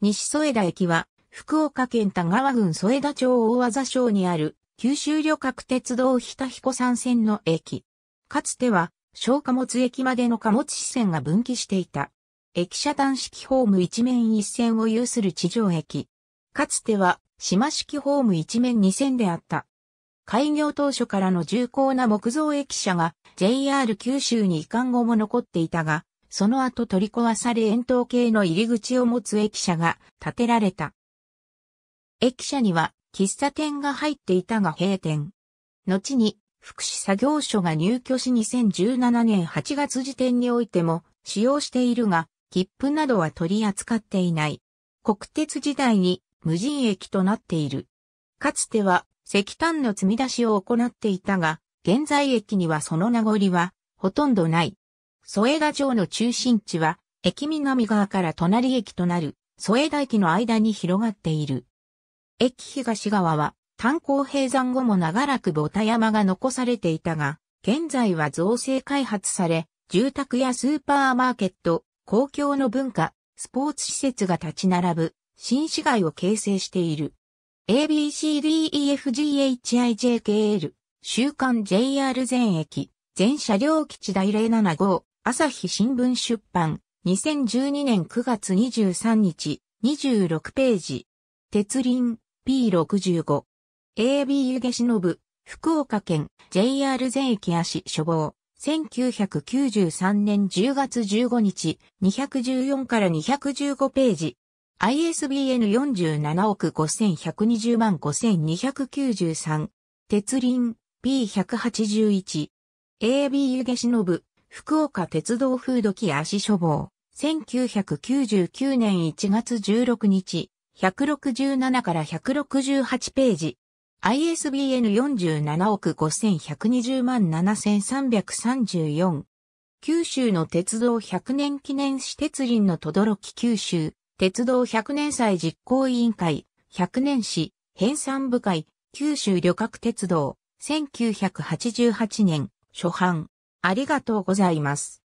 西添田駅は、福岡県田川郡添田町大技町にある、九州旅客鉄道日田彦山線の駅。かつては、小貨物駅までの貨物支線が分岐していた。駅舎端式ホーム一面一線を有する地上駅。かつては、島式ホーム一面二線であった。開業当初からの重厚な木造駅舎が JR 九州に移管後も残っていたが、その後取り壊され円筒形の入り口を持つ駅舎が建てられた。駅舎には喫茶店が入っていたが閉店。後に福祉作業所が入居し2017年8月時点においても使用しているが、切符などは取り扱っていない。国鉄時代に無人駅となっている。かつては石炭の積み出しを行っていたが、現在駅にはその名残はほとんどない。添田城の中心地は、駅南側から隣駅となる、添田駅の間に広がっている。駅東側は、炭鉱閉山後も長らくボタ山が残されていたが、現在は造成開発され、住宅やスーパーマーケット、公共の文化、スポーツ施設が立ち並ぶ、新市街を形成している。ABCDEFGHIJKL、週刊 JR 全駅、全車両基地第075、朝日新聞出版、2012年9月23日、26ページ。鉄輪 P65。AB 湯気忍、福岡県 JR 全駅足処方。1993年10月15日、214から215ページ。ISBN 47億5120万5293。鉄輪 P181。AB 湯気忍、福岡鉄道風土ド足処方、1999年1月16日、167から168ページ。ISBN 47億5120万7334。九州の鉄道100年記念私鉄林の轟九州、鉄道100年祭実行委員会、100年史、編纂部会、九州旅客鉄道、1988年、初版。ありがとうございます。